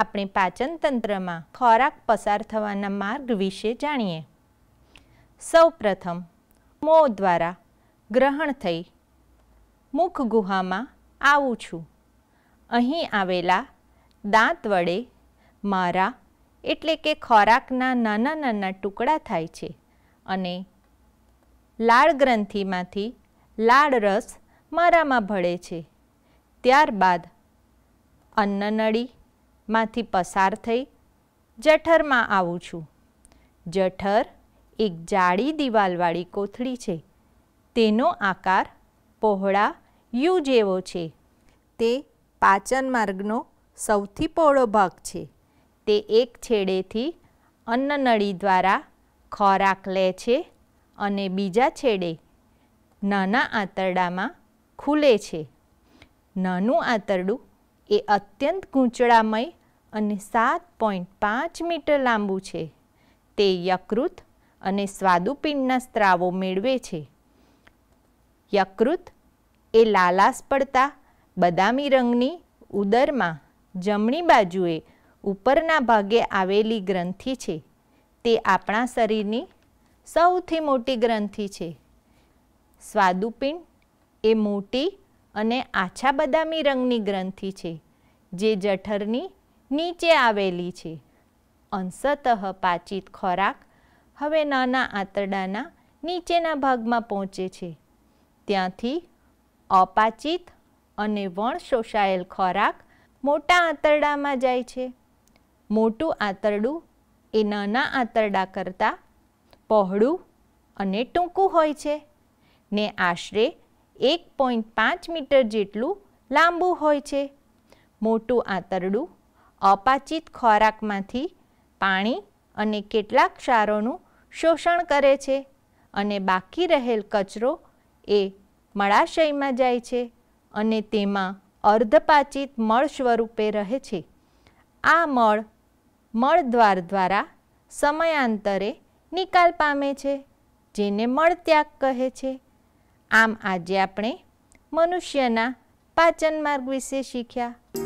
આપણે પાચન તંત્રમાં ખોરાક પસાર થવાના માર્ગ વિશે જાણીએ સૌપ્રથમ મોં દ્વારા ગ્રહણ થઈ મુખ ગુહામાં આવું છું અહીં આવેલા દાંત વડે મારા એટલે કે ખોરાકના નાના નાના ટુકડા થાય છે અને લાળ ગ્રંથિમાંથી લાળ રસ મારામાં ભળે છે ત્યારબાદ અન્નનળી માંથી પસાર થઈ જઠરમાં આવું છું જઠર એક જાડી દિવાલવાળી કોથળી છે તેનો આકાર પહોળા યુ જેવો છે તે પાચન માર્ગનો સૌથી પહોળો ભાગ છે તે એક છેડેથી અન્નનળી દ્વારા ખોરાક લે છે અને બીજા છેડે નાના આંતરડામાં ખુલે છે નાનું આંતરડું એ અત્યંત ગૂંચળામય અને સાત પોઈન્ટ પાંચ મીટર લાંબું છે તે યકૃત અને સ્વાદુપિંડના સ્ત્રાવો મેળવે છે યકૃત એ લાલાસ પડતા બદામી રંગની ઉદરમાં જમણી બાજુએ ઉપરના ભાગે આવેલી ગ્રંથિ છે તે આપણા શરીરની સૌથી મોટી ગ્રંથિ છે સ્વાદુપિંડ એ મોટી અને આછા બદામી રંગની ગ્રંથિ છે જે જઠરની નીચે આવેલી છે અંશતઃ પાચિત ખોરાક હવે નાના આંતરડાના નીચેના ભાગમાં પહોંચે છે ત્યાંથી અપાચિત અને વણ શોષાયેલ ખોરાક મોટા આંતરડામાં જાય છે મોટું આંતરડું એ નાના આંતરડા કરતાં પહોળું અને ટૂંકું હોય છે ને આશરે એક પોઈન્ટ પાંચ મીટર જેટલું લાંબુ હોય છે મોટું આંતરડું અપાચિત ખોરાકમાંથી પાણી અને કેટલાક ક્ષારોનું શોષણ કરે છે અને બાકી રહેલ કચરો એ મળાશયમાં જાય છે અને તેમાં અર્ધપાચિત મળ સ્વરૂપે રહે છે આ મળ મળદ્વાર દ્વારા સમયાંતરે નિકાલ પામે છે જેને મળત્યાગ કહે છે આમ આજે આપણે મનુષ્યના પાચન માર્ગ વિશે શીખ્યા